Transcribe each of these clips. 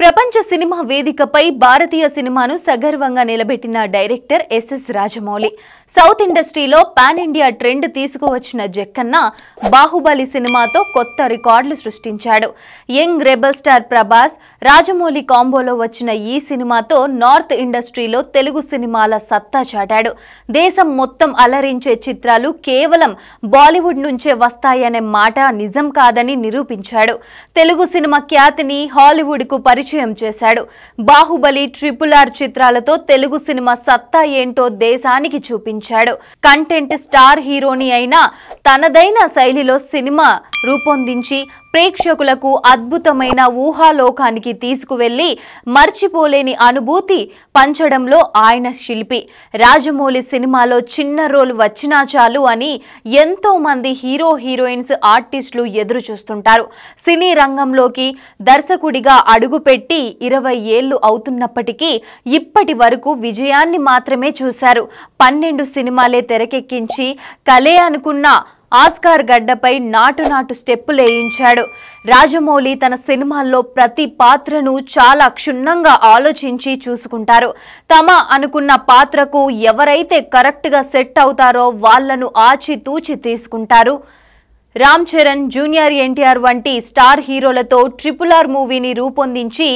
ప్రపంచ సినిమా వేదికపై భారతీయ సినిమాను సగర్వంగా నిలబెట్టిన డైరెక్టర్ ఎస్ఎస్ రాజమౌళి సౌత్ ఇండస్ట్రీలో పాన్ ఇండియా ట్రెండ్ తీసుకువచ్చిన జక్కన్న బాహుబలి సినిమాతో కొత్త రికార్డులు సృష్టించాడు young rebel star Prabhas Rajamouli కాంబోలో వచ్చిన ఈ సినిమాతో నార్త్ ఇండస్ట్రీలో తెలుగు సినిమాల సత్తా చాటాడు దేశం మొత్తం అలరించే చిత్రాలు కేవలం బాలీవుడ్ నుంచే వస్తాయనే మాట నిజం కాదని నిరూపించాడు తెలుగు సినిమా ఖ్యాతిని హాలీవుడ్కు పరి పరిచయం చేశాడు బాహుబలి ట్రిపుల్ ఆర్ చిత్రాలతో తెలుగు సినిమా సత్తా ఏంటో దేశానికి చూపించాడు కంటెంట్ స్టార్ హీరోని అయిన తనదైన శైలిలో సినిమా రూపొందించి ప్రేక్షకులకు అద్భుతమైన ఊహాలోకానికి తీసుకువెళ్లి మర్చిపోలేని అనుభూతి పంచడంలో ఆయన శిల్పి రాజమౌళి సినిమాలో చిన్న రోల్ వచ్చినా చాలు అని ఎంతో మంది హీరో హీరోయిన్స్ ఆర్టిస్టులు ఎదురు చూస్తుంటారు సినీ రంగంలోకి దర్శకుడిగా అడుగుపెట్టి ఇరవై ఏళ్లు అవుతున్నప్పటికీ ఇప్పటి వరకు విజయాన్ని మాత్రమే చూశారు పన్నెండు సినిమాలే తెరకెక్కించి కలే అనుకున్న ఆస్కార్ గడ్డపై నాటు నాటు వేయించాడు రాజమౌళి తన సినిమాల్లో ప్రతి పాత్రను చాలా క్షుణ్ణంగా ఆలోచించి చూసుకుంటారు తమ అనుకున్న పాత్రకు ఎవరైతే కరెక్ట్గా సెట్ అవుతారో వాళ్లను ఆచితూచి తీసుకుంటారు రామ్ చరణ్ జూనియర్ ఎన్టీఆర్ వంటి స్టార్ హీరోలతో ట్రిపుల్ ఆర్ మూవీని రూపొందించి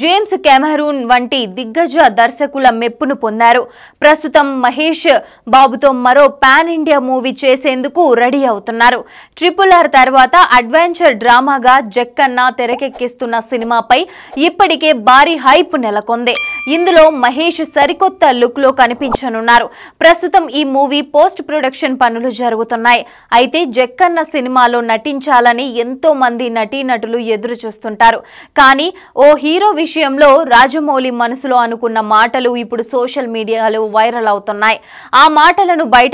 జేమ్స్ కెమెరూన్ వంటి దిగ్గజ దర్శకుల మెప్పును పొందారు ప్రస్తుతం మహేష్ బాబుతో మరో పాన్ ఇండియా మూవీ చేసేందుకు రెడీ అవుతున్నారు ట్రిపుల్ ఆర్ తర్వాత అడ్వెంచర్ డ్రామాగా జక్కన్న తెరకెక్కిస్తున్న సినిమాపై ఇప్పటికే భారీ హైప్ నెలకొంది ఇందులో మహేష్ సరికొత్త లుక్ లో కనిపించనున్నారు ప్రస్తుతం ఈ మూవీ పోస్ట్ ప్రొడక్షన్ పనులు జరుగుతున్నాయి అయితే జక్కన్న సినిమాలో నటించాలని ఎంతో మంది నటీనటులు ఎదురు చూస్తుంటారు కానీ ఓ హీరో విషయంలో రాజమౌళి మనసులో అనుకున్న మాటలు ఇప్పుడు సోషల్ మీడియాలో వైరల్ అవుతున్నాయి ఆ మాటలను బయట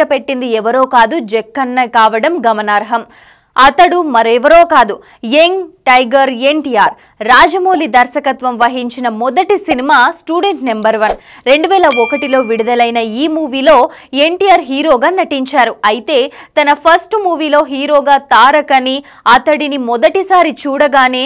ఎవరో కాదు జక్కన్న కావడం గమనార్హం అతడు మరెవరో కాదు యంగ్ టైగర్ ఎన్టీఆర్ రాజమౌళి దర్శకత్వం వహించిన మొదటి సినిమా స్టూడెంట్ నెంబర్ వన్ రెండు వేల ఒకటిలో విడుదలైన ఈ మూవీలో ఎన్టీఆర్ హీరోగా నటించారు అయితే తన ఫస్ట్ మూవీలో హీరోగా తారక్ అని అతడిని మొదటిసారి చూడగానే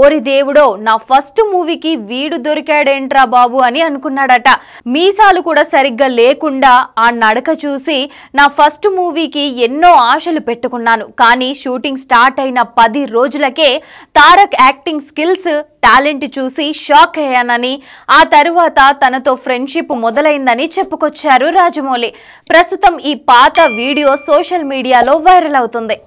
ఓరి దేవుడో నా ఫస్ట్ మూవీకి వీడు దొరికాడేంట్రా బాబు అని అనుకున్నాడట మీసాలు కూడా సరిగ్గా లేకుండా ఆ నడక చూసి నా ఫస్ట్ మూవీకి ఎన్నో ఆశలు పెట్టుకున్నాను కానీ షూటింగ్ స్టార్ట్ అయిన పది రోజులకే తారక్ యాక్టింగ్ స్కిల్స్ టాలెంట్ చూసి షాక్ అయ్యానని ఆ తరువాత తనతో ఫ్రెండ్షిప్ మొదలైందని చెప్పుకొచ్చారు రాజమౌళి ప్రస్తుతం ఈ పాత వీడియో సోషల్ మీడియాలో వైరల్ అవుతుంది